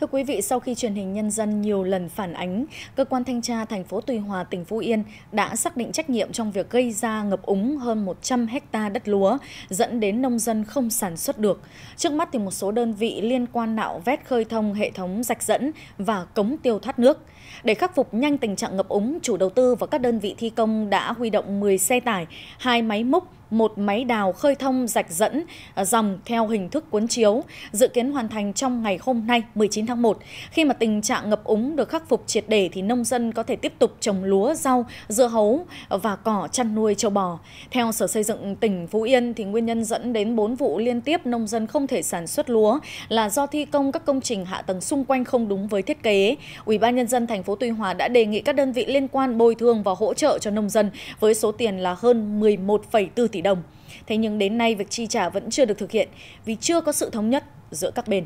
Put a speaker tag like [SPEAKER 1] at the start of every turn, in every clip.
[SPEAKER 1] Thưa quý vị, sau khi truyền hình nhân dân nhiều lần phản ánh, cơ quan thanh tra thành phố Tuy Hòa, tỉnh Phú Yên đã xác định trách nhiệm trong việc gây ra ngập úng hơn 100 hecta đất lúa, dẫn đến nông dân không sản xuất được. Trước mắt thì một số đơn vị liên quan nạo vét khơi thông hệ thống rạch dẫn và cống tiêu thoát nước. Để khắc phục nhanh tình trạng ngập úng, chủ đầu tư và các đơn vị thi công đã huy động 10 xe tải, hai máy múc một máy đào khơi thông rạch dẫn à, dòng theo hình thức cuốn chiếu, dự kiến hoàn thành trong ngày hôm nay 19 tháng 1. Khi mà tình trạng ngập úng được khắc phục triệt để thì nông dân có thể tiếp tục trồng lúa, rau, dưa hấu và cỏ chăn nuôi châu bò. Theo Sở Xây dựng tỉnh Phú Yên thì nguyên nhân dẫn đến 4 vụ liên tiếp nông dân không thể sản xuất lúa là do thi công các công trình hạ tầng xung quanh không đúng với thiết kế. Ủy ban nhân dân thành phố Tuy Hòa đã đề nghị các đơn vị liên quan bồi thường và hỗ trợ cho nông dân với số tiền là hơn 11,4 tỷ đồng. Thế nhưng đến nay việc chi trả vẫn chưa được thực hiện vì chưa có sự thống nhất giữa các bên.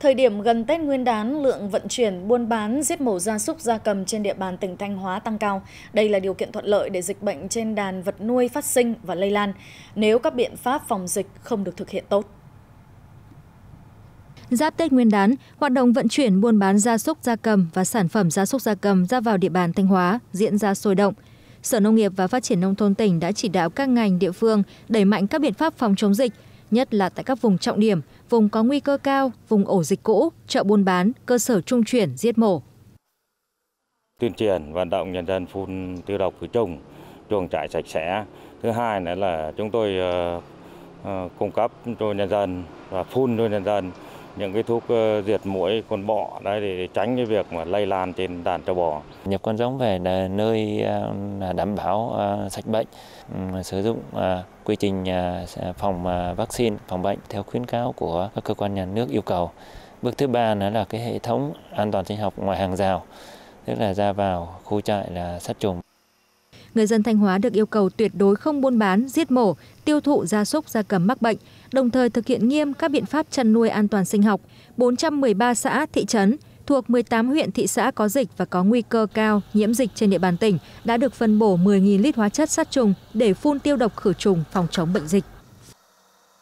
[SPEAKER 1] Thời điểm gần Tết Nguyên đán, lượng vận chuyển, buôn bán, giết mổ gia súc gia cầm trên địa bàn tỉnh Thanh Hóa tăng cao. Đây là điều kiện thuận lợi để dịch bệnh trên đàn vật nuôi phát sinh và lây lan nếu các biện pháp phòng dịch không được thực hiện tốt.
[SPEAKER 2] Giáp Tết Nguyên đán, hoạt động vận chuyển buôn bán gia súc gia cầm và sản phẩm gia súc gia cầm ra vào địa bàn Thanh Hóa diễn ra sôi động – Sở Nông nghiệp và Phát triển Nông thôn tỉnh đã chỉ đạo các ngành địa phương đẩy mạnh các biện pháp phòng chống dịch, nhất là tại các vùng trọng điểm, vùng có nguy cơ cao, vùng ổ dịch cũ, chợ buôn bán, cơ sở trung chuyển, giết mổ.
[SPEAKER 3] Tuyên truyền vận động nhân dân phun tiêu độc khử trùng, chuồng trại sạch sẽ. Thứ hai nữa là chúng tôi ờ, ờ, cung cấp cho nhân dân và phun cho nhân dân những cái thuốc ờ, diệt mũi con bọ đấy để tránh cái việc mà lây lan trên đàn trâu bò.
[SPEAKER 4] Nhập con giống về là nơi ờ, đảm bảo ờ, sạch bệnh, sử dụng quy trình phòng vaccine phòng bệnh theo khuyến cáo của các cơ quan nhà nước yêu cầu. Bước thứ ba nữa là cái hệ thống an toàn sinh học ngoài hàng rào, tức là ra vào khu trại là sát trùng
[SPEAKER 2] người dân Thanh Hóa được yêu cầu tuyệt đối không buôn bán, giết mổ, tiêu thụ gia súc gia cầm mắc bệnh, đồng thời thực hiện nghiêm các biện pháp chăn nuôi an toàn sinh học. 413 xã, thị trấn thuộc 18 huyện thị xã có dịch và có nguy cơ cao nhiễm dịch trên địa bàn tỉnh đã được phân bổ 10.000 lít hóa chất sát trùng để phun tiêu độc khử trùng phòng chống bệnh dịch.